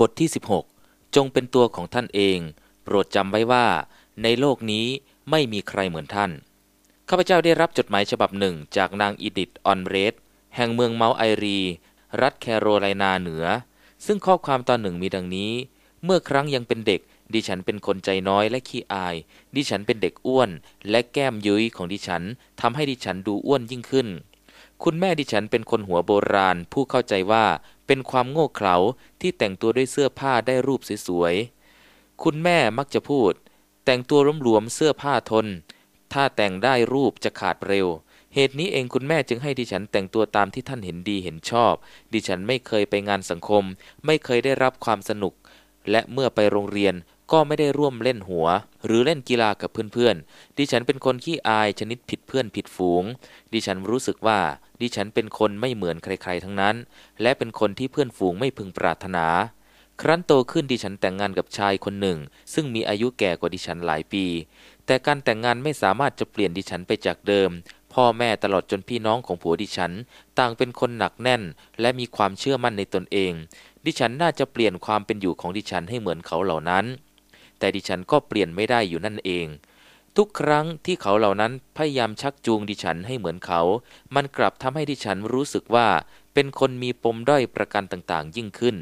บทที่ 16 จงเป็นตัวของท่านเอง โปรดจำไว้ว่าในโลกนี้ไม่มีใครเหมือนท่าน ข้าพเจ้าได้รับจดหมายฉบับหนึ่งจากนางอิดิตออนเรสแห่งเมืองเมาไอรี รัฐแคโรไลนาเหนือ ซึ่งข้อความตอนหนึ่งมีดังนี้ เมื่อครั้งยังเป็นเด็ก ดิฉันเป็นคนใจน้อยและขี้อาย ดิฉันเป็นเด็กอ้วนและแก้มยุ้ยของดิฉันทำให้ดิฉันดูอ้วนยิ่งขึ้นคุณแม่ดิฉันเป็นคนหัวโบราณผู้เข้าใจว่าเป็นความโง่เขลาที่แต่งตัวด้วยเสื้อผ้าได้รูปสวยๆ คุณแม่มักจะพูด แต่งตัวรวมๆเสื้อผ้าทน ถ้าแต่งได้รูปจะขาดเร็ว เหตุนี้เองคุณแม่จึงให้ดิฉันแต่งตัวตามที่ท่านเห็นดีเห็นชอบ ดิฉันไม่เคยไปงานสังคม ไม่เคยได้รับความสนุกและเมื่อไปโรงเรียนก็ไม่ได้ร่วมเล่นหัวหรือเล่นกีฬากับเพื่อนๆดิฉันเป็นคนขี้อายชนิดผิดเพื่อนผิดฝูง ดิฉันรู้สึกว่า ดิฉันเป็นคนไม่เหมือนใครๆทั้งนั้น และเป็นคนที่เพื่อนฝูงไม่พึงปรารถนา ครั้นโตขึ้นดิฉันแต่งงานกับชายคนหนึ่ง ซึ่งมีอายุแก่กว่าดิฉันหลายปี แต่การแต่งงานไม่สามารถจะเปลี่ยนดิฉันไปจากเดิม พ่อแม่ตลอดจนพี่น้องของผัวดิฉัน ต่างเป็นคนหนักแน่น และมีความเชื่อมั่นในตนเอง ดิฉันน่าจะเปลี่ยนความเป็นอยู่ของดิฉันให้เหมือนเขาเหล่านั้นแต่ดิฉันก็เปลี่ยนไม่ได้อยู่นั่นเอง ทุกครั้งที่เขาเหล่านั้นพยายามชักจูงดิฉันให้เหมือนเขา มันกลับทำให้ดิฉันรู้สึกว่า เป็นคนมีปมด้อยประการต่างๆยิ่งขึ้น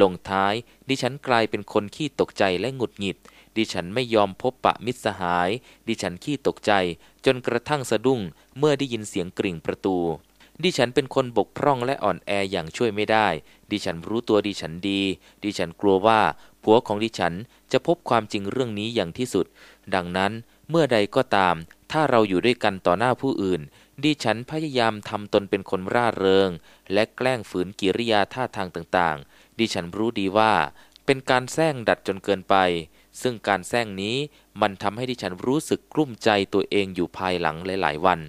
ลงท้าย ดิฉันกลายเป็นคนขี้ตกใจและหงุดหงิด ดิฉันไม่ยอมพบปะมิตรสหาย ดิฉันขี้ตกใจจนกระทั่งสะดุ้ง เมื่อได้ยินเสียงกริ่งประตู ดิฉันเป็นคนบกพร่องและอ่อนแออย่างช่วยไม่ได้ ดิฉันรู้ตัวดิฉันดีดิฉันกลัวว่าผัวของดิฉันจะพบความจริงเรื่องนี้อย่างที่สุด ดังนั้นเมื่อใดก็ตาม ถ้าเราอยู่ด้วยกันต่อหน้าผู้อื่น ดิฉันพยายามทำตนเป็นคนร่าเริง และแกล้งฝืนกิริยาท่าทางต่าง ๆ ดิฉันรู้ดีว่า เป็นการแซงดัดจนเกินไป ซึ่งการแซงนี้มันทำให้ดิฉันรู้สึกกลุ้มใจตัวเองอยู่ภายหลังหลายๆวัน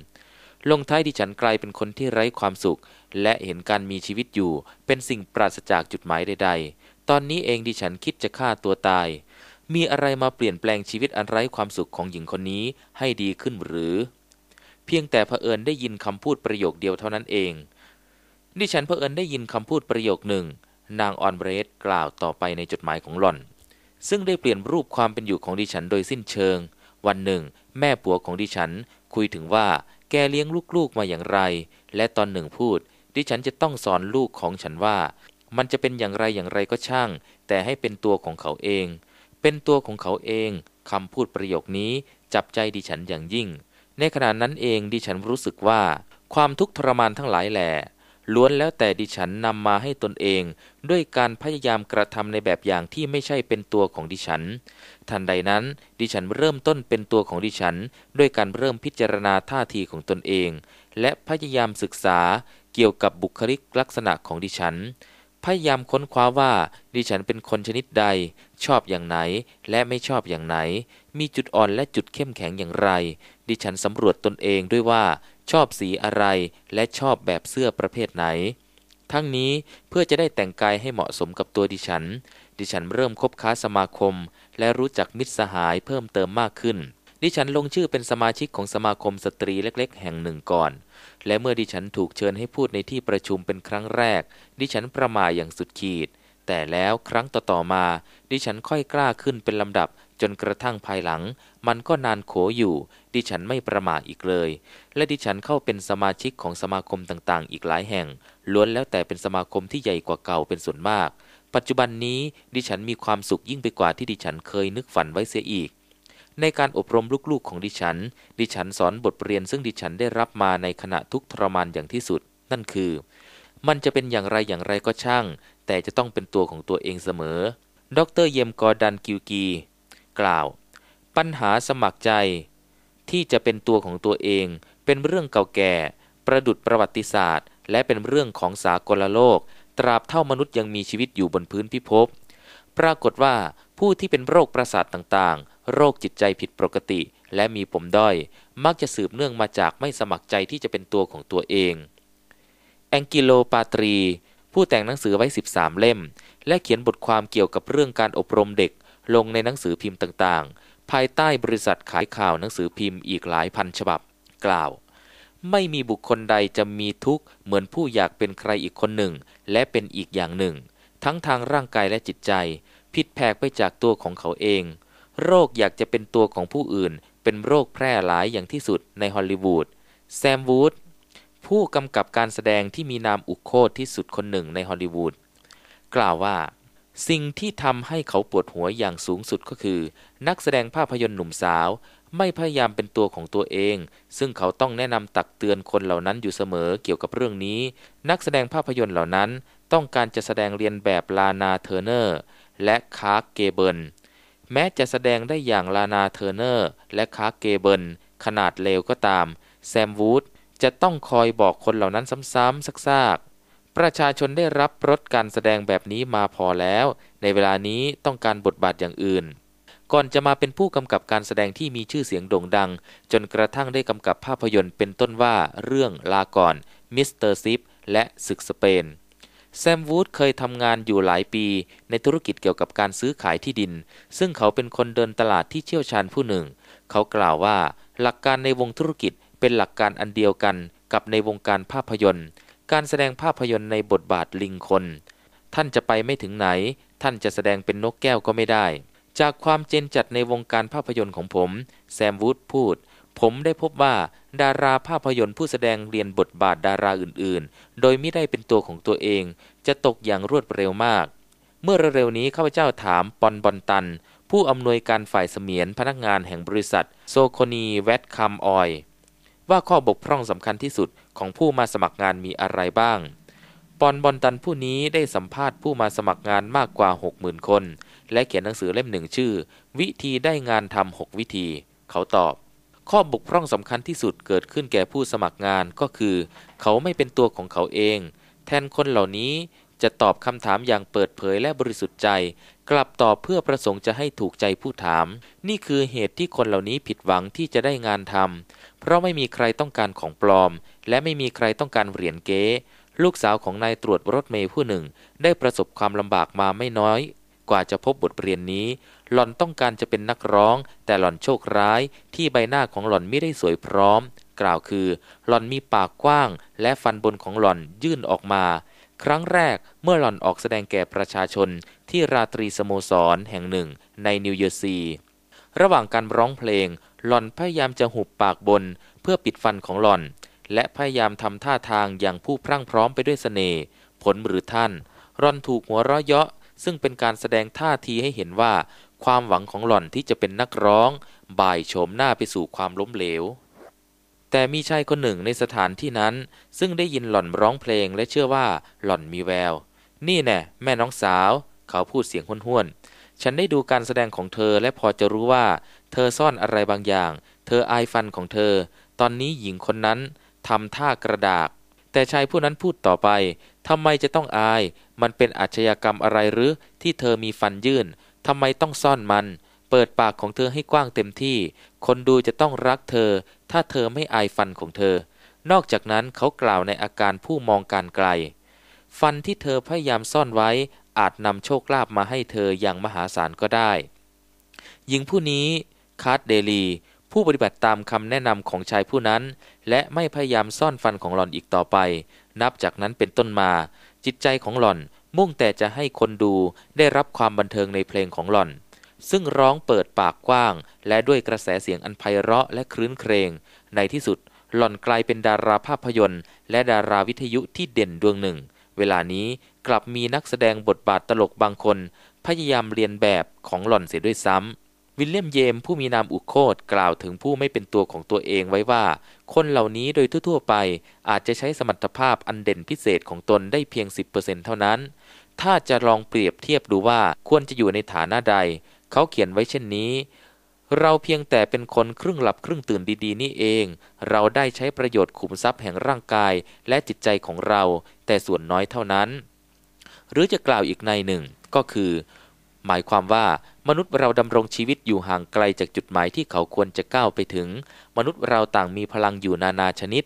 ลงท้ายดิฉันกลายเป็นคนที่ไร้ความสุข และเห็นการมีชีวิตอยู่เป็นสิ่งปราศจากจุดหมายใดๆตอนนี้เองดิฉันคิดจะฆ่าตัวตาย มีอะไรมาเปลี่ยนแปลงชีวิตอันไร้ความสุขของหญิงคนนี้ให้ดีขึ้นหรือ เพียงแต่เผอิญได้ยินคำพูดประโยคเดียวเท่านั้นเอง ดิฉันเผอิญได้ยินคำพูดประโยคหนึ่ง นางออนเบรสกล่าวต่อไปในจดหมายของหล่อน ซึ่งได้เปลี่ยนรูปความเป็นอยู่ของดิฉันโดยสิ้นเชิง วันหนึ่ง แม่ผัวของดิฉัน คุยถึงว่า แกเลี้ยงลูกๆมาอย่างไร และตอนหนึ่งพูด ดิฉันจะต้องสอนลูกของฉันว่ามันจะเป็นอย่างไรอย่างไรก็ช่าง แต่ให้เป็นตัวของเขาเอง เป็นตัวของเขาเองคำพูดประโยคนี้จับใจดิฉันอย่างยิ่ง ในขณะนั้นเองดิฉันรู้สึกว่า ความทุกข์ทรมานทั้งหลายแหล่ล้วนแล้วแต่ดิฉันนำมาให้ตนเอง ด้วยการพยายามกระทำในแบบอย่างที่ไม่ใช่เป็นตัวของดิฉัน ทันใดนั้น ดิฉันเริ่มต้นเป็นตัวของดิฉัน ด้วยการเริ่มพิจารณาท่าทีของตนเอง และพยายามศึกษาเกี่ยวกับบุคลิกลักษณะของดิฉันพยายามค้นคว้าว่า ดิฉันเป็นคนชนิดใด ชอบอย่างไหนและไม่ชอบอย่างไหนมีจุดอ่อนและจุดเข้มแข็งอย่างไร ดิฉันสำรวจตนเองด้วยว่า ชอบสีอะไรและชอบแบบเสื้อประเภทไหน ทั้งนี้เพื่อจะได้แต่งกายให้เหมาะสมกับตัวดิฉัน ดิฉันเริ่มคบค้าสมาคม และรู้จักมิตรสหายเพิ่มเติมมากขึ้น ดิฉันลงชื่อเป็นสมาชิกของสมาคมสตรีเล็กๆแห่งหนึ่งก่อนและเมื่อดิฉันถูกเชิญให้พูดในที่ประชุมเป็นครั้งแรก ดิฉันประมาอย่างสุดขีด แต่แล้วครั้งต่อๆมา ดิฉันค่อยกล้าขึ้นเป็นลำดับ จนกระทั่งภายหลัง มันก็นานโขอยู่ ดิฉันไม่ประมาอีกเลย และดิฉันเข้าเป็นสมาชิกของสมาคมต่างๆ อีกหลายแห่ง ล้วนแล้วแต่เป็นสมาคมที่ใหญ่กว่าเก่าเป็นส่วนมาก ปัจจุบันนี้ ดิฉันมีความสุขยิ่งไปกว่าที่ดิฉันเคยนึกฝันไว้เสียอีกในการอบรมลูกๆของดิฉัน ดิฉันสอนบทเรียนซึ่งดิฉันได้รับมาในขณะทุกทรมานอย่างที่สุด นั่นคือ มันจะเป็นอย่างไรอย่างไรก็ช่าง แต่จะต้องเป็นตัวของตัวเองเสมอดออกเตร์เยมกอดันกิวกีกล่าว ปัญหาสมัครใจ ที่จะเป็นตัวของตัวเอง เป็นเรื่องเก่าแก่ ประดุดประวัติศาสตร์ และเป็นเรื่องของสากลโลกตราบเท่ามนุษย์ยังมีชีวิตอยู่บนพื้นพิภพ ปรากฏว่าผู้ที่เป็นโรคประสาทต่าง ๆโรคจิตใจผิดปกติ และมีผมด้อย มักจะสืบเนื่องมาจากไม่สมัครใจที่จะเป็นตัวของตัวเอง แองกิโลปาตรี ผู้แต่งหนังสือไว้ 13 เล่ม และเขียนบทความเกี่ยวกับเรื่องการอบรมเด็ก ลงในหนังสือพิมพ์ต่างๆ ภายใต้บริษัทขายข่าวหนังสือพิมพ์อีกหลายพันฉบับ กล่าว ไม่มีบุคคลใดจะมีทุกข์เหมือนผู้อยากเป็นใครอีกคนหนึ่ง และเป็นอีกอย่างหนึ่ง ทั้งทางร่างกายและจิตใจ ผิดแผกไปจากตัวของเขาเองโรคอยากจะเป็นตัวของผู้อื่น เป็นโรคแพร่หลายอย่างที่สุดในฮอลลีวูดแซมวูดผู้กำกับการแสดงที่มีนามอุโคตที่สุดคนหนึ่งในฮอลลีวูดกล่าวว่า สิ่งที่ทำให้เขาปวดหัวอย่างสูงสุดก็คือ นักแสดงภาพยนตร์หนุ่มสาว ไม่พยายามเป็นตัวของตัวเอง ซึ่งเขาต้องแนะนำตักเตือนคนเหล่านั้นอยู่เสมอเกี่ยวกับเรื่องนี้ นักแสดงภาพยนตร์เหล่านั้น ต้องการจะแสดงเรียนแบบลานาเทอร์เนอร์และคาร์เกเบิร์นแม้จะแสดงได้อย่างลานาเทอร์เนอร์และคาร์เกเบิลขนาดเลวก็ตามแซมวูดจะต้องคอยบอกคนเหล่านั้นซ้ำๆซากๆประชาชนได้รับรสการแสดงแบบนี้มาพอแล้ว ในเวลานี้ต้องการบทบาทอย่างอื่น ก่อนจะมาเป็นผู้กำกับการแสดงที่มีชื่อเสียงโด่งดัง จนกระทั่งได้กำกับภาพยนตร์ เป็นต้นว่าเรื่องลาก่อนมิสเตอร์ซิปและศึกสเปนแซมวูดเคยทำงานอยู่หลายปีในธุรกิจเกี่ยวกับการซื้อขายที่ดิน ซึ่งเขาเป็นคนเดินตลาดที่เชี่ยวชาญผู้หนึ่ง เขากล่าวว่า หลักการในวงธุรกิจเป็นหลักการอันเดียวกันกับในวงการภาพยนตร์ การแสดงภาพยนตร์ในบทบาทลิงคน ท่านจะไปไม่ถึงไหน ท่านจะแสดงเป็นนกแก้วก็ไม่ได้ จากความเจนจัดในวงการภาพยนตร์ของผม แซมวูดพูดผมได้พบว่าดาราภาพยนตร์ผู้แสดงเรียนบทบาทดาราอื่นๆ โดยไม่ได้เป็นตัวของตัวเองจะตกอย่างรวดเร็วมาก เมื่อเร็วๆนี้ข้าพเจ้าถามปอนบอนตันผู้อำนวยการฝ่ายเสมียนพนักงานแห่งบริษัท โซคนีแวดคัมออย ว่าข้อบกพร่องสำคัญที่สุดของผู้มาสมัครงานมีอะไรบ้างปอนบอนตันผู้นี้ได้สัมภาษณ์ผู้มาสมัครงานมากกว่า60,000คนและเขียนหนังสือเล่มหนึ่งชื่อ วิธีได้งานทำ6วิธี เขาตอบข้อบกพร่องสำคัญที่สุดเกิดขึ้นแก่ผู้สมัครงานก็คือ เขาไม่เป็นตัวของเขาเอง แทนคนเหล่านี้จะตอบคำถามอย่างเปิดเผยและบริสุทธิ์ใจกลับตอบเพื่อประสงค์จะให้ถูกใจผู้ถาม นี่คือเหตุที่คนเหล่านี้ผิดหวังที่จะได้งานทำเพราะไม่มีใครต้องการของปลอม และไม่มีใครต้องการเหรียญเก๊ลูกสาวของนายตรวจรถเมย์ผู้หนึ่งได้ประสบความลำบากมาไม่น้อยกว่าจะพบบทเรียนนี้หล่อนต้องการจะเป็นนักร้อง แต่หล่อนโชคร้ายที่ใบหน้าของหล่อนไม่ได้สวยพร้อม กล่าวคือหล่อนมีปากกว้าง และฟันบนของหล่อนยื่นออกมา ครั้งแรกเมื่อหล่อนออกแสดงแก่ประชาชนที่ราตรีสโมสรแห่งหนึ่งในนิวเยอร์ซีย์ระหว่างการร้องเพลงหล่อนพยายามจะหุบปากบนเพื่อปิดฟันของหล่อน และพยายามทำท่าทางอย่างผู้พรั่งพร้อมไปด้วยสเสน่ห์ผลหรือท่านรอนถูกหัวเราะเยาะซึ่งเป็นการแสดงท่าทีให้เห็นว่า ความหวังของหล่อนที่จะเป็นนักร้อง บ่ายโฉมหน้าไปสู่ความล้มเหลว แต่มีชายคนหนึ่งในสถานที่นั้น ซึ่งได้ยินหล่อนร้องเพลงและเชื่อว่าหล่อนมีแวว นี่แน่แม่น้องสาว เขาพูดเสียงห้วนๆฉันได้ดูการแสดงของเธอ และพอจะรู้ว่า เธอซ่อนอะไรบางอย่าง เธออายฟันของเธอ ตอนนี้หญิงคนนั้นทำท่ากระดากแต่ชายผู้นั้นพูดต่อไปทำไมจะต้องอาย มันเป็นอาชญากรรมอะไรหรือที่เธอมีฟันยื่นทำไมต้องซ่อนมัน เปิดปากของเธอให้กว้างเต็มที่ คนดูจะต้องรักเธอ ถ้าเธอไม่อายฟันของเธอ นอกจากนั้นเขากล่าวในอาการผู้มองการไกล ฟันที่เธอพยายามซ่อนไว้ อาจนำโชคลาภมาให้เธออย่างมหาศาลก็ได้ หญิงผู้นี้ คาร์ดเดลี ผู้ปฏิบัติตามคำแนะนำของชายผู้นั้น และไม่พยายามซ่อนฟันของหลอนอีกต่อไปนับจากนั้นเป็นต้นมา จิตใจของหล่อน มุ่งแต่จะให้คนดูได้รับความบันเทิงในเพลงของหล่อน ซึ่งร้องเปิดปากกว้าง และด้วยกระแสเสียงอันไพเราะและครื้นเครงในที่สุด หล่อนกลายเป็นดาราภาพยนตร์ และดาราวิทยุที่เด่นดวงหนึ่ง เวลานี้กลับมีนักแสดงบทบาทตลกบางคน พยายามเรียนแบบของหล่อนเสียด้วยซ้ำวิลเลียมเยมผู้มีนามอุโคตกล่าวถึงผู้ไม่เป็นตัวของตัวเองไว้ว่า คนเหล่านี้โดยทั่วๆไป อาจจะใช้สมรรถภาพอันเด่นพิเศษของตนได้เพียง 10%เท่านั้น ถ้าจะลองเปรียบเทียบดูว่าควรจะอยู่ในฐานะใด เขาเขียนไว้เช่นนี้ เราเพียงแต่เป็นคนครึ่งหลับครึ่งตื่นดีๆนี่เอง เราได้ใช้ประโยชน์ขุมทรัพย์แห่งร่างกายและจิตใจของเรา แต่ส่วนน้อยเท่านั้น หรือจะกล่าวอีกในหนึ่งก็คือ หมายความว่ามนุษย์เราดำรงชีวิตอยู่ห่างไกลจากจุดหมายที่เขาควรจะก้าวไปถึง มนุษย์เราต่างมีพลังอยู่นานาชนิด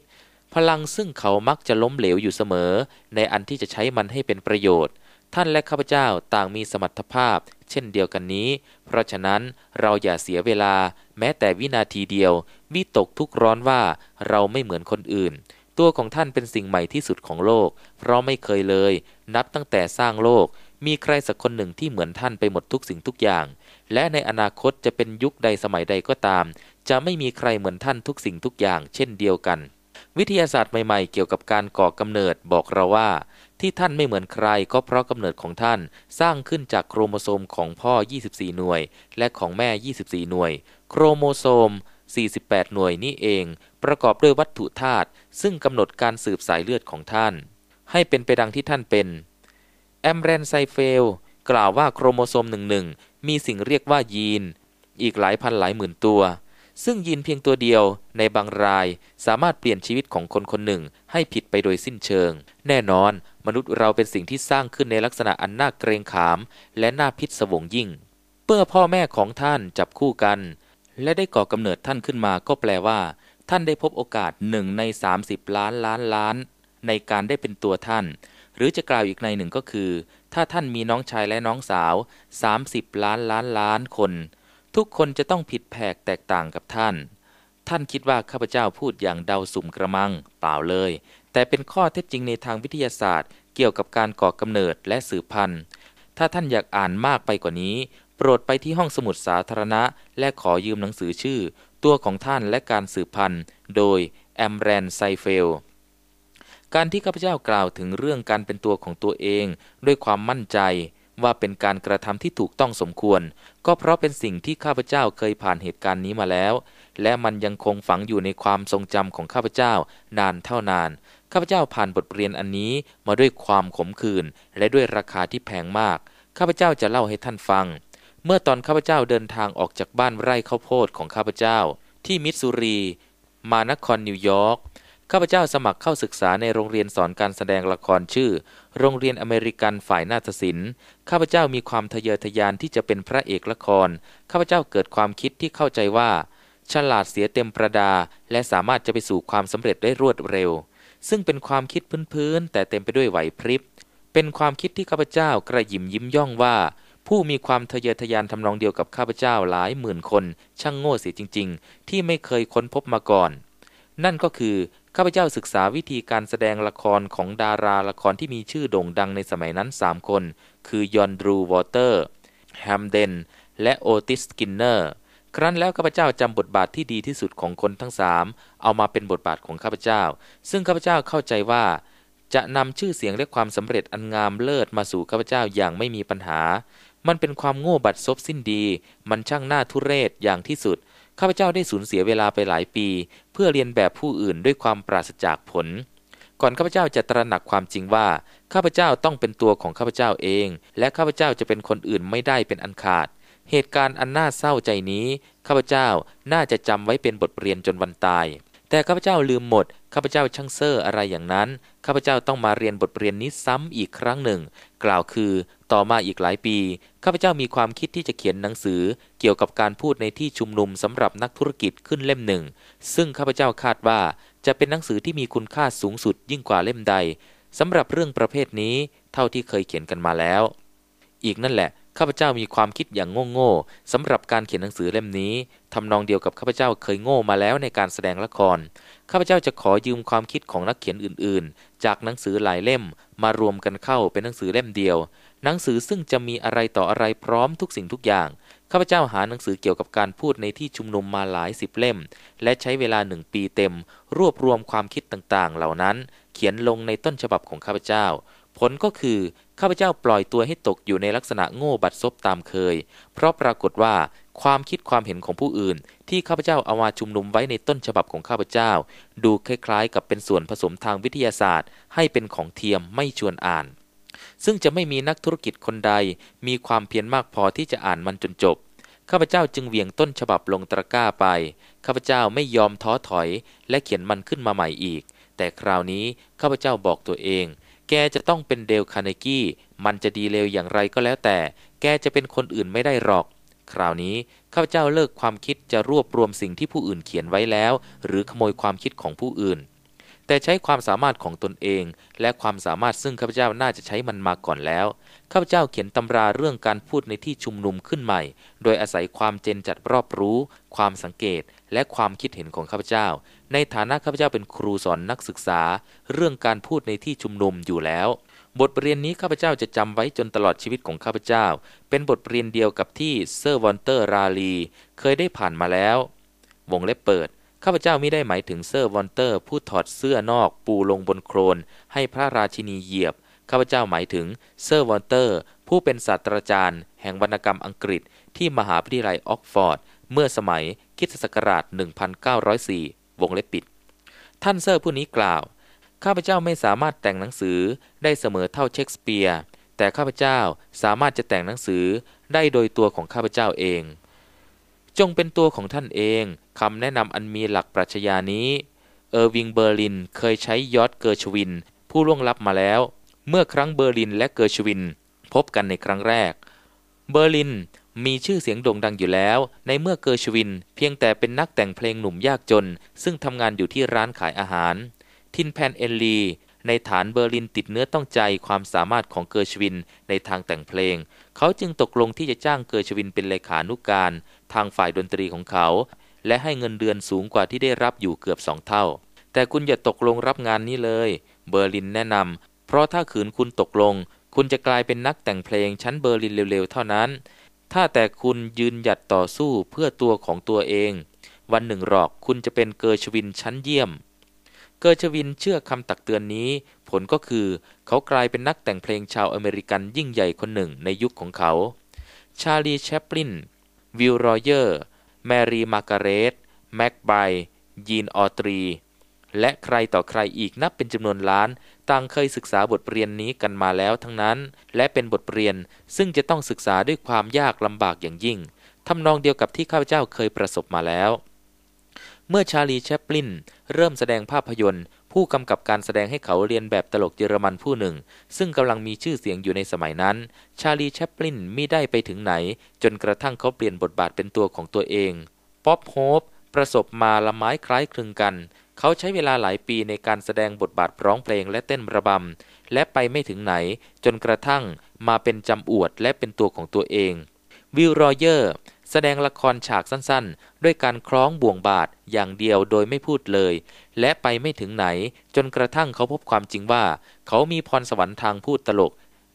พลังซึ่งเขามักจะล้มเหลวอยู่เสมอ ในอันที่จะใช้มันให้เป็นประโยชน์ ท่านและข้าพเจ้าต่างมีสมรรถภาพ เช่นเดียวกันนี้ เพราะฉะนั้นเราอย่าเสียเวลา แม้แต่วินาทีเดียววิตกทุกร้อนว่าเราไม่เหมือนคนอื่น ตัวของท่านเป็นสิ่งใหม่ที่สุดของโลก เพราะไม่เคยเลย นับตั้งแต่สร้างโลกมีใครสักคนหนึ่งที่เหมือนท่านไปหมดทุกสิ่งทุกอย่าง และในอนาคตจะเป็นยุคใดสมัยใดก็ตาม จะไม่มีใครเหมือนท่านทุกสิ่งทุกอย่างเช่นเดียวกัน วิทยาศาสตร์ใหม่ๆเกี่ยวกับการก่อกำเนิดบอกเราว่า ที่ท่านไม่เหมือนใครก็เพราะกำเนิดของท่าน สร้างขึ้นจากโครโมโซมของพ่อ 24 หน่วย และของแม่ 24 หน่วย โครโมโซม 48 หน่วยนี้เอง ประกอบด้วยวัตถุธาตุซึ่งกำหนดการสืบสายเลือดของท่าน ให้เป็นไปดังที่ท่านเป็นแอมเรนไซเฟล กล่าวว่าโครโมโซมหนึ่งหนึ่งมีสิ่งเรียกว่ายีน อีกหลายพันหลายหมื่นตัว ซึ่งยีนเพียงตัวเดียวในบางรายสามารถเปลี่ยนชีวิตของคนคนหนึ่งให้ผิดไปโดยสิ้นเชิง แน่นอน มนุษย์เราเป็นสิ่งที่สร้างขึ้นในลักษณะอันน่าเกรงขามและน่าพิศวงยิ่งเมื่อพ่อแม่ของท่านจับคู่กัน และได้ก่อกำเนิดท่านขึ้นมา ก็แปลว่า ท่านได้พบโอกาสหนึ่งใน30ล้านล้านล้าน ในการได้เป็นตัวท่านหรือจะกล่าวอีกในหนึ่งก็คือ ถ้าท่านมีน้องชายและน้องสาว 30 ล้านล้านล้านคน ทุกคนจะต้องผิดแผกแตกต่างกับท่าน ท่านคิดว่าข้าพเจ้าพูดอย่างเดาสุ่มกระมังเปล่าเลย แต่เป็นข้อเท็จจริงในทางวิทยาศาสตร์ เกี่ยวกับการก่อกำเนิดและสืบพันธุ์ถ้าท่านอยากอ่านมากไปกว่านี้ โปรดไปที่ห้องสมุดสาธารณะ และขอยืมหนังสือชื่อ ตัวของท่านและการสืบพันธุ์ โดยแอมแรนไซเฟลการที่ข้าพเจ้ากล่าวถึงเรื่องการเป็นตัวของตัวเองด้วยความมั่นใจ ว่าเป็นการกระทำที่ถูกต้องสมควร ก็เพราะเป็นสิ่งที่ข้าพเจ้าเคยผ่านเหตุการณ์นี้มาแล้ว และมันยังคงฝังอยู่ในความทรงจำของข้าพเจ้านานเท่านาน ข้าพเจ้าผ่านบทเรียนอันนี้มาด้วยความขมขื่น และด้วยราคาที่แพงมาก ข้าพเจ้าจะเล่าให้ท่านฟัง เมื่อตอนข้าพเจ้าเดินทางออกจากบ้านไร่ข้าวโพดของข้าพเจ้า ที่มิสซูรี มานครนิวยอร์กข้าพเจ้าสมัครเข้าศึกษาในโรงเรียนสอนการแสดงละครชื่อ โรงเรียนอเมริกันฝ่ายนาฏศิลป์ ข้าพเจ้ามีความทะเยอทะยานที่จะเป็นพระเอกละคร ข้าพเจ้าเกิดความคิดที่เข้าใจว่า ฉลาดเสียเต็มประดาและสามารถจะไปสู่ความสำเร็จได้รวดเร็ว ซึ่งเป็นความคิดพื้นๆ แต่เต็มไปด้วยไหวพริบเป็นความคิดที่ข้าพเจ้ากระยิมยิ้มย่องว่า ผู้มีความทะเยอทะยานทำนองเดียวกับข้าพเจ้าหลายหมื่นคนช่างโง่เสียจริง ๆ ที่ไม่เคยค้นพบมาก่อนนั่นก็คือ ข้าพเจ้าศึกษาวิธีการแสดงละครของดาราละครที่มีชื่อโด่งดังในสมัยนั้น 3 คน คือยอนดรูวอเตอร์แฮมเดนและโอติสกินเนอร์ครั้นแล้วข้าพเจ้าจำบทบาทที่ดีที่สุดของคนทั้งสามเอามาเป็นบทบาทของข้าพเจ้า ซึ่งข้าพเจ้าเข้าใจว่า จะนำชื่อเสียงและความสำเร็จอันงามเลิศมาสู่ข้าพเจ้าอย่างไม่มีปัญหา มันเป็นความโง่บัดซบสิ้นดี มันช่างน่าทุเรศอย่างที่สุดข้าพเจ้าได้สูญเสียเวลาไปหลายปีเพื่อเรียนแบบผู้อื่นด้วยความปราศจากผล ก่อนข้าพเจ้าจะตระหนักความจริงว่าข้าพเจ้าต้องเป็นตัวของข้าพเจ้าเองและข้าพเจ้าจะเป็นคนอื่นไม่ได้เป็นอันขาด เหตุการณ์อันน่าเศร้าใจนี้ข้าพเจ้าน่าจะจำไว้เป็นบทเรียนจนวันตายแต่ข้าพเจ้าลืมหมด ข้าพเจ้าช่างเซอร์อะไรอย่างนั้น ข้าพเจ้าต้องมาเรียนบทเรียนนี้ซ้ำอีกครั้งหนึ่ง กล่าวคือต่อมาอีกหลายปี ข้าพเจ้ามีความคิดที่จะเขียนหนังสือ เกี่ยวกับการพูดในที่ชุมนุมสำหรับนักธุรกิจขึ้นเล่มหนึ่ง ซึ่งข้าพเจ้าคาดว่าจะเป็นหนังสือที่มีคุณค่าสูงสุดยิ่งกว่าเล่มใด สำหรับเรื่องประเภทนี้ เท่าที่เคยเขียนกันมาแล้ว อีกนั่นแหละข้าพเจ้ามีความคิดอย่างโง่ๆสำหรับการเขียนหนังสือเล่มนี้ทำนองเดียวกับข้าพเจ้าเคยโง่มาแล้วในการแสดงละครข้าพเจ้าจะขอยืมความคิดของนักเขียนอื่นๆ จากหนังสือหลายเล่มมารวมกันเข้าเป็นหนังสือเล่มเดียว หนังสือซึ่งจะมีอะไรต่ออะไรพร้อมทุกสิ่งทุกอย่างข้าพเจ้าหาหนังสือเกี่ยวกับการพูดในที่ชุมนุมมาหลายสิบเล่ม และใช้เวลาหนึ่งปีเต็ม รวบรวมความคิดต่างๆ เหล่านั้นเขียนลงในต้นฉบับของข้าพเจ้า ผลก็คือข้าพเจ้าปล่อยตัวให้ตกอยู่ในลักษณะโง่บัดซบตามเคย เพราะปรากฏว่าความคิดความเห็นของผู้อื่น ที่ข้าพเจ้าเอามาชุมนุมไว้ในต้นฉบับของข้าพเจ้า ดูคล้ายๆ กับเป็นส่วนผสมทางวิทยาศาสตร์ให้เป็นของเทียมไม่ชวนอ่าน ซึ่งจะไม่มีนักธุรกิจคนใดมีความเพียรมากพอที่จะอ่านมันจนจบ ข้าพเจ้าจึงเวียงต้นฉบับลงตะกร้าไป ข้าพเจ้าไม่ยอมท้อถอย และเขียนมันขึ้นมาใหม่อีก แต่คราวนี้ข้าพเจ้าบอกตัวเองแกจะต้องเป็นเดลคาเนกี้มันจะดีเลวอย่างไรก็แล้วแต่ แกจะเป็นคนอื่นไม่ได้หรอก คราวนี้ข้าพเจ้าเลิกความคิดจะรวบรวมสิ่งที่ผู้อื่นเขียนไว้แล้ว หรือขโมยความคิดของผู้อื่น แต่ใช้ความสามารถของตนเอง และความสามารถซึ่งข้าพเจ้าน่าจะใช้มันมาก่อนแล้ว ข้าพเจ้าเขียนตำราเรื่องการพูดในที่ชุมนุมขึ้นใหม่ โดยอาศัยความเจนจัดรอบรู้ ความสังเกตและความคิดเห็นของข้าพเจ้า ในฐานะ ข้าพเจ้าเป็นครูสอนนักศึกษา เรื่องการพูดในที่ชุมนุมอยู่แล้ว บทเรียนนี้ ข้าพเจ้าจะจำไว้จนตลอดชีวิตของข้าพเจ้า เป็นบทเรียนเดียวกับที่เซอร์วอนเตอร์ราลีเคยได้ผ่านมาแล้ว วงเล็บเปิด ข้าพเจ้าไม่ได้หมายถึงเซอร์วอนเตอร์ ผู้ถอดเสื้อนอกปูลงบนโครน ให้พระราชินีเหยียบข้าพเจ้าหมายถึงเซอร์วอนเตอร์ผู้เป็นศาสตราจารย์ แห่งวรรณกรรมอังกฤษ ที่มหาวิทยาลัยออกฟอร์ดเมื่อสมัยคิศศักราช1904 วงเล็บปิด ท่านเซอร์ผู้นี้กล่าว ข้าพเจ้าไม่สามารถแต่งหนังสือได้เสมอเท่าเชคสเปียร์ แต่ข้าพเจ้าสามารถจะแต่งหนังสือได้โดยตัวของข้าพเจ้าเอง จงเป็นตัวของท่านเอง คำแนะนำอันมีหลักปรัชญานี้ เออร์วิงเบอร์ลินเคยใช้ยอดเกอร์ชวิน ผู้ล่วงลับมาแล้ว เมื่อครั้งเบอร์ลินและเกอร์ชวิน พบกันในครั้งแรก เบอร์ลินมีชื่อเสียงโด่งดังอยู่แล้ว ในเมื่อเกอร์ชวิน เพียงแต่เป็นนักแต่งเพลงหนุ่มยากจน ซึ่งทำงานอยู่ที่ร้านขายอาหาร ทินแพนเอลลี ในฐานเบอร์ลินติดเนื้อต้องใจความสามารถของเกอร์ชวินในทางแต่งเพลง เขาจึงตกลงที่จะจ้างเกอร์ชวินเป็นเลขานุกการ ทางฝ่ายดนตรีของเขา และให้เงินเดือนสูงกว่าที่ได้รับอยู่เกือบสองเท่า แต่คุณอย่าตกลงรับงานนี้เลย เบอร์ลินแนะนำเพราะถ้าขืนคุณตกลง คุณจะกลายเป็นนักแต่งเพลงชั้นเบอร์ลินเร็วๆ เท่านั้นถ้าแต่คุณยืนหยัดต่อสู้เพื่อตัวของตัวเอง วันหนึ่งหรอกคุณจะเป็นเกอร์ชวินชั้นเยี่ยม เกอร์ชวินเชื่อคำตักเตือนนี้ ผลก็คือเขากลายเป็นนักแต่งเพลงชาวอเมริกันยิ่งใหญ่คนหนึ่งในยุคของเขาชาลีแชปลินวิลรอยเยอร์ แมรีมาการเรต แม็กไบยีนออตรีและใครต่อใครอีกนับเป็นจำนวนล้าน ต่างเคยศึกษาบทเรียนนี้กันมาแล้วทั้งนั้น และเป็นบทเรียนซึ่งจะต้องศึกษาด้วยความยากลำบากอย่างยิ่งทำนองเดียวกับที่ข้าพเจ้าเคยประสบมาแล้ว เมื่อชาลีแชปลินเริ่มแสดงภาพยนตร์ผู้กำกับการแสดงให้เขาเรียนแบบตลกเยอรมันผู้หนึ่ง ซึ่งกำลังมีชื่อเสียงอยู่ในสมัยนั้นชาลีแชปลินไม่ได้ไปถึงไหน จนกระทั่งเขาเปลี่ยนบทบาทเป็นตัวของตัวเองป๊อปโฮปประสบมาละไม้คล้ายคลึงกัน เขาใช้เวลาหลายปีในการแสดงบทบาทร้องเพลงและเต้นระบำ และไปไม่ถึงไหนจนกระทั่งมาเป็นจำอวดและเป็นตัวของตัวเองวิลรอยเยอร์ แสดงละครฉากสั้น ๆ ด้วยการคล้องบ่วงบาทอย่างเดียวโดยไม่พูดเลย และไปไม่ถึงไหน จนกระทั่งเขาพบความจริงว่า เขามีพรสวรรค์ทางพูดตลก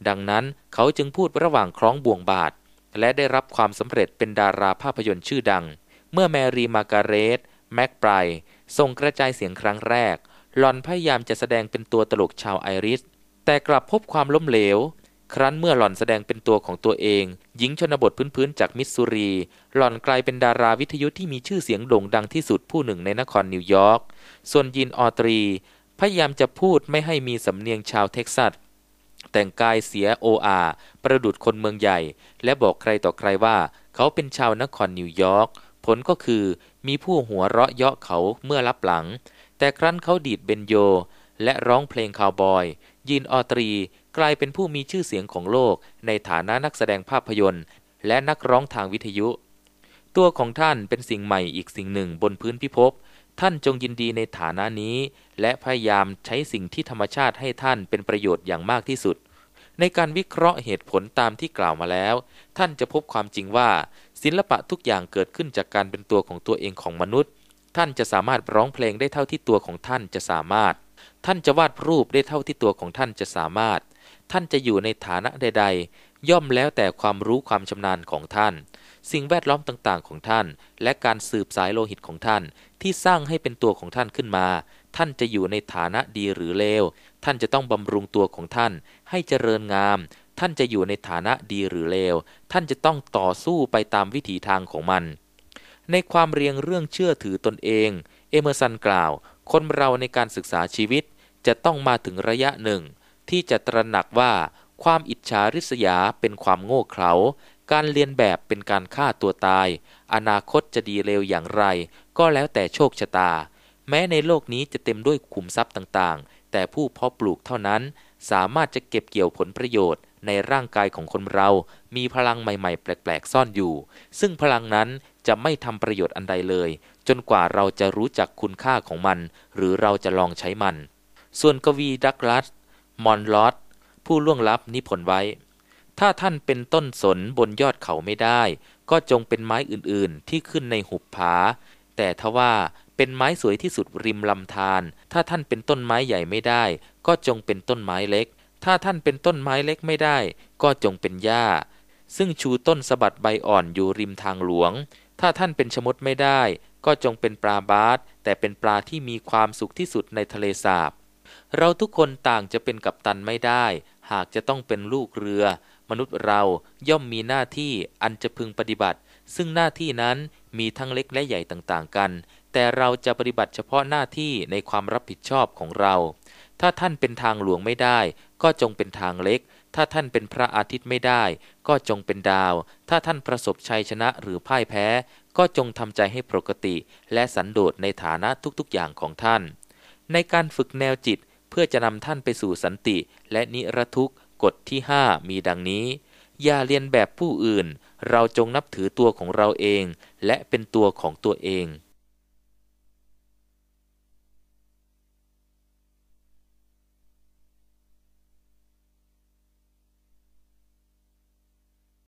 ดังนั้นเขาจึงพูดระหว่างคล้องบ่วงบาทและได้รับความสำเร็จเป็นดาราภาพยนตร์ชื่อดังเมื่อแมรีมาการเรตแม็กไบรส่งกระจายเสียงครั้งแรก หลอนพยายามจะแสดงเป็นตัวตลกชาวไอริสแต่กลับพบความล้มเหลว ครั้นเมื่อหลอนแสดงเป็นตัวของตัวเองหญิงชนบทพื้นๆจากมิสซูรี หลอนกลายเป็นดาราวิทยุที่มีชื่อเสียงโด่งดังที่สุดผู้หนึ่งในนครนิวยอร์กส่วนยินออตรี พยายามจะพูดไม่ให้มีสำเนียงชาวเท็กซัสแต่งกายเสียโออาประดุดคนเมืองใหญ่ และบอกใครต่อใครว่า เขาเป็นชาวนครนิวยอร์กผลก็คือมีผู้หัวเราะเยาะเขาเมื่อรับหลัง แต่ครั้นเขาดีดเบนโยและร้องเพลงคาวบอย ยินออตรีกลายเป็นผู้มีชื่อเสียงของโลกในฐานะนักแสดงภาพยนตร์ และนักร้องทางวิทยุ ตัวของท่านเป็นสิ่งใหม่อีกสิ่งหนึ่งบนพื้นพิภพท่านจงยินดีในฐานะนี้ และพยายามใช้สิ่งที่ธรรมชาติให้ท่านเป็นประโยชน์อย่างมากที่สุดในการวิเคราะห์เหตุผลตามที่กล่าวมาแล้ว ท่านจะพบความจริงว่าศิลปะทุกอย่างเกิดขึ้นจากการเป็นตัวของตัวเองของมนุษย์ ท่านจะสามารถร้องเพลงได้เท่าที่ตัวของท่านจะสามารถ ท่านจะวาดรูปได้เท่าที่ตัวของท่านจะสามารถ ท่านจะอยู่ในฐานะใดๆ ย่อมแล้วแต่ความรู้ความชำนาญของท่าน สิ่งแวดล้อมต่างๆ ของท่าน และการสืบสายโลหิตของท่านที่สร้างให้เป็นตัวของท่านขึ้นมา ท่านจะอยู่ในฐานะดีหรือเลวท่านจะต้องบำรุงตัวของท่านให้เจริญงาม ท่านจะอยู่ในฐานะดีหรือเลว ท่านจะต้องต่อสู้ไปตามวิถีทางของมัน ในความเรียงเรื่องเชื่อถือตนเอง เอเมอร์สันกล่าว คนเราในการศึกษาชีวิต จะต้องมาถึงระยะหนึ่ง ที่จะตระหนักว่าความอิจฉาริษยาเป็นความโง่เขลา การเรียนแบบเป็นการฆ่าตัวตาย อนาคตจะดีเลวอย่างไร ก็แล้วแต่โชคชะตา แม้ในโลกนี้จะเต็มด้วยขุมทรัพย์ต่างๆแต่ผู้เพาะปลูกเท่านั้น สามารถจะเก็บเกี่ยวผลประโยชน์ในร่างกายของคนเรา มีพลังใหม่ๆแปลกๆ ซ่อนอยู่ ซึ่งพลังนั้นจะไม่ทำประโยชน์อันใดเลย จนกว่าเราจะรู้จักคุณค่าของมัน หรือเราจะลองใช้มัน ส่วนกวีดักลัสมอนลอตผู้ล่วงลับนิพนธ์ไว้ ถ้าท่านเป็นต้นสนบนยอดเขาไม่ได้ ก็จงเป็นไม้อื่นๆที่ขึ้นในหุบผา แต่ทว่าเป็นไม้สวยที่สุดริม ลำธาร ถ้าท่านเป็นต้นไม้ใหญ่ไม่ได้ ก็จงเป็นต้นไม้เล็ก ถ้าท่านเป็นต้นไม้เล็กไม่ได้ ก็จงเป็นหญ้า ซึ่งชูต้นสะบัดใบอ่อนอยู่ริมทางหลวง ถ้าท่านเป็นชมดไม่ได้ ก็จงเป็นปลาบาสแต่เป็นปลาที่มีความสุขที่สุดในทะเลสาบ เราทุกคนต่างจะเป็นกัปตันไม่ได้ หากจะต้องเป็นลูกเรือ มนุษย์เราย่อมมีหน้าที่อันจะพึงปฏิบัติ ซึ่งหน้าที่นั้นมีทั้งเล็กและใหญ่ต่างๆกันแต่เราจะปฏิบัติเฉพาะหน้าที่ในความรับผิดชอบของเรา ถ้าท่านเป็นทางหลวงไม่ได้ ก็จงเป็นทางเล็ก ถ้าท่านเป็นพระอาทิตย์ไม่ได้ ก็จงเป็นดาว ถ้าท่านประสบชัยชนะหรือพ่ายแพ้ ก็จงทำใจให้ปกติ และสันโดษในฐานะทุกๆอย่างของท่าน ในการฝึกแนวจิตเพื่อจะนำท่านไปสู่สันติ และนิรทุกกฎที่หมีดังนี้ อย่าเรียนแบบผู้อื่น เราจงนับถือตัวของเราเอง และเป็นตัวของตัวเอง